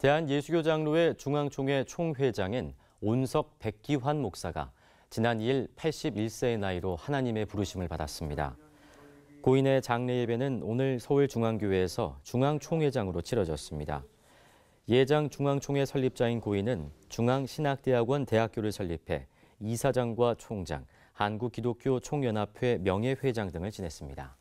대한예수교장로회 중앙총회 총회장인 온석 백기환 목사가 지난 2일 81세의 나이로 하나님의 부르심을 받았습니다. 고인의 장례 예배는 오늘 서울중앙교회에서 중앙총회장으로 치러졌습니다. 예장 중앙총회 설립자인 고인은 중앙신학대학원 대학교를 설립해 이사장과 총장, 한국기독교 총연합회 명예회장 등을 지냈습니다.